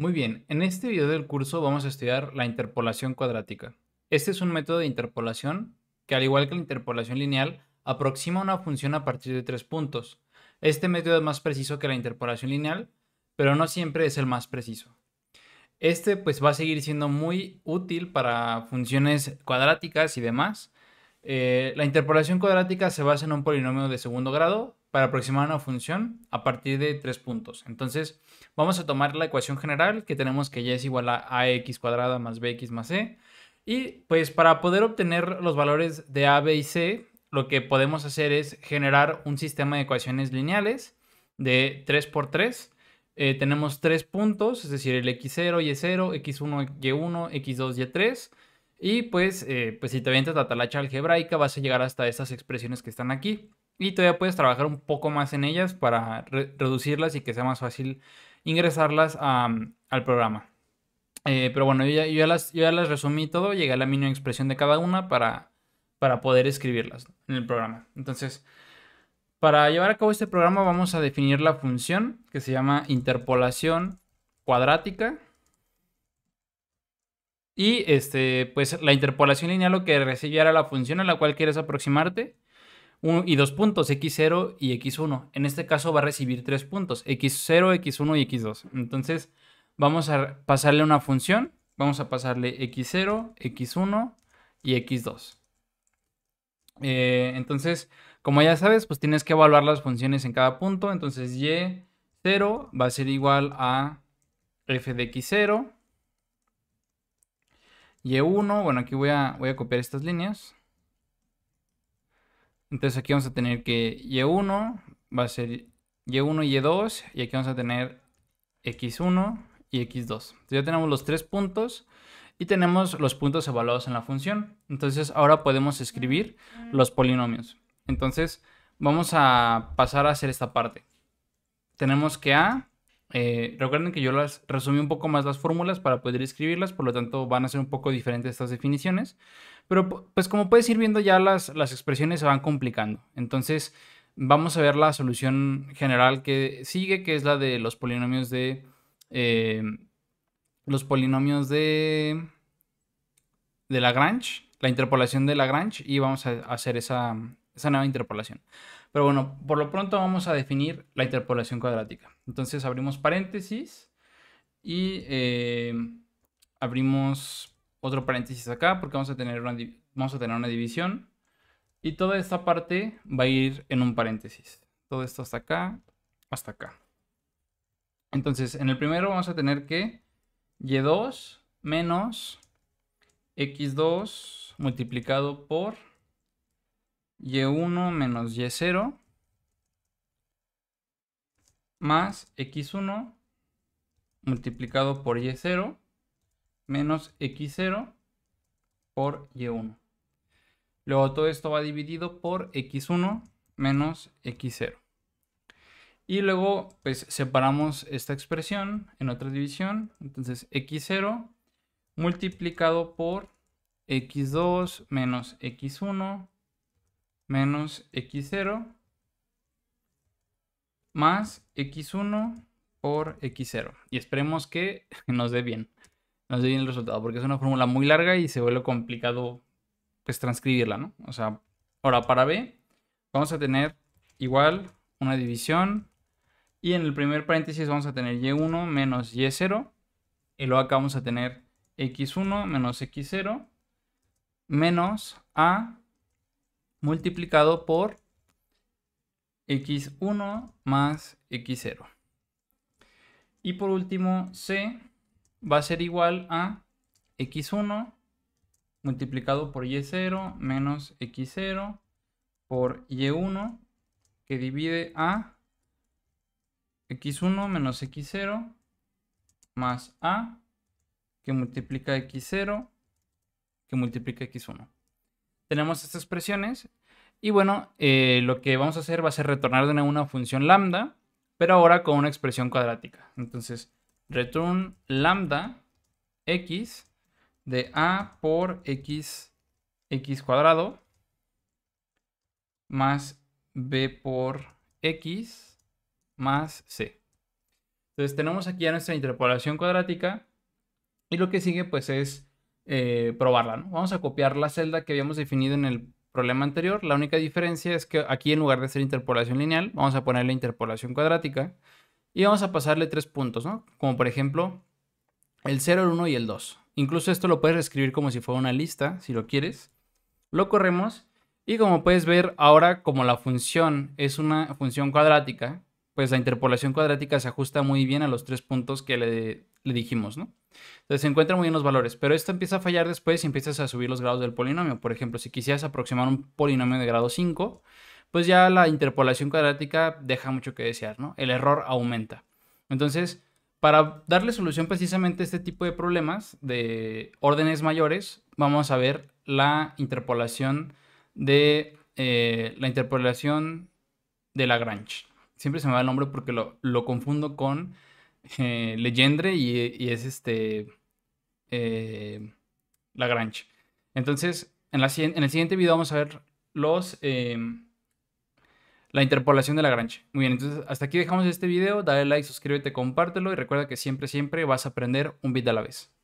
Muy bien, en este video del curso vamos a estudiar la interpolación cuadrática. Este es un método de interpolación que, al igual que la interpolación lineal, aproxima una función a partir de tres puntos. Este método es más preciso que la interpolación lineal, pero no siempre es el más preciso. Este pues va a seguir siendo muy útil para funciones cuadráticas y demás. Eh, la interpolación cuadrática se basa en un polinomio de segundo grado para aproximar una función a partir de tres puntos. Entonces, vamos a tomar la ecuación general que tenemos que ya es igual a ax cuadrada más bx más c. E. Y pues para poder obtener los valores de a, b y c, lo que podemos hacer es generar un sistema de ecuaciones lineales de 3 por 3 eh, tenemos tres puntos, es decir, el x0, y0, x1, y1, x2, y3. Y pues, eh, pues si te avientas la talacha algebraica, vas a llegar hasta estas expresiones que están aquí y todavía puedes trabajar un poco más en ellas para reducirlas y que sea más fácil ingresarlas al programa. Eh, pero bueno, yo ya, las, resumí todo, llegué a la mínima expresión de cada una para, para poder escribirlas en el programa. Entonces, para llevar a cabo este programa vamos a definir la función que se llama interpolación cuadrática. Y este, pues la interpolación lineal lo que era la función a la cual quieres aproximarte y dos puntos, X0 y X1. En este caso va a recibir tres puntos, X0, X1 y X2. Entonces vamos a pasarle una función, vamos a pasarle X0, X1 y X2. Eh, entonces, como ya sabes, pues tienes que evaluar las funciones en cada punto. Entonces Y0 va a ser igual a f de X0. Y1, bueno, aquí voy a copiar estas líneas. Entonces aquí vamos a tener que Y1 va a ser Y1, Y2 y y aquí vamos a tener X1 y X2. Entonces ya tenemos los tres puntos y tenemos los puntos evaluados en la función. Entonces ahora podemos escribir los polinomios. Entonces vamos a pasar a hacer esta parte. Tenemos que A eh, recuerden que yo las resumí un poco más las fórmulas para poder escribirlas, por lo tanto van a ser un poco diferentes estas definiciones. Pero pues como puedes ir viendo ya las, expresiones se van complicando. Entonces vamos a ver la solución general que sigue, que es la de los polinomios de... Eh, los polinomios de... de Lagrange, la interpolación de Lagrange y vamos a hacer esa nueva interpolación. Pero bueno, por lo pronto vamos a definir la interpolación cuadrática. Entonces abrimos paréntesis y eh, abrimos otro paréntesis acá porque vamos a, tener vamos a tener una división. Y toda esta parte va a ir en un paréntesis. Todo esto hasta acá, hasta acá. Entonces, en el primero vamos a tener que y2 menos x2 multiplicado por y1 menos y0 más x1 multiplicado por y0 menos x0 por y1. Luego todo esto va dividido por x1 menos x0. Y luego pues separamos esta expresión en otra división. Entonces x0 multiplicado por x2 menos x1 menos x0 más x1 por x0. Y esperemos que nos dé bien, nos dé bien el resultado, porque es una fórmula muy larga y se vuelve complicado pues transcribirla, O sea, ahora para b vamos a tener igual una división y en el primer paréntesis vamos a tener y1 menos y0 y luego acá vamos a tener x1 menos x0 menos a multiplicado por x1 más x0. Y por último, c va a ser igual a x1 multiplicado por y0 menos x0 por y1 que divide a x1 menos x0 más a que multiplica x0 que multiplica x1 tenemos estas expresiones. Y bueno, eh, lo que vamos a hacer va a ser retornar de una, una función lambda, pero ahora con una expresión cuadrática. Entonces, return lambda x de a por x, x cuadrado más b por x más c. Entonces tenemos aquí ya nuestra interpolación cuadrática y lo que sigue pues es eh, probarla, ¿no? Vamos a copiar la celda que habíamos definido en el problema anterior. La única diferencia es que aquí en lugar de hacer interpolación lineal, vamos a poner interpolación cuadrática y vamos a pasarle tres puntos, ¿no? Como por ejemplo el 0, el 1 y el 2. Incluso esto lo puedes escribir como si fuera una lista, si lo quieres. Lo corremos y como puedes ver ahora como la función es una función cuadrática, pues la interpolación cuadrática se ajusta muy bien a los tres puntos que le, le dijimos, ¿no? Entonces se encuentran muy bien los valores, pero esto empieza a fallar después y empiezas a subir los grados del polinomio. Por ejemplo, si quisieras aproximar un polinomio de grado 5, pues ya la interpolación cuadrática deja mucho que desear, ¿no? El error aumenta. Entonces, para darle solución precisamente a este tipo de problemas de órdenes mayores, vamos a ver la interpolación de eh, la interpolación de Lagrange. Siempre se me va el nombre porque lo confundo con eh, leyendre y, es este eh, Lagrange. Entonces, en, la, en, el siguiente video vamos a ver los em, la interpolación de Lagrange. Muy bien, entonces hasta aquí dejamos este video. Dale like, suscríbete, compártelo y recuerda que siempre, siempre vas a aprender un bit a la vez.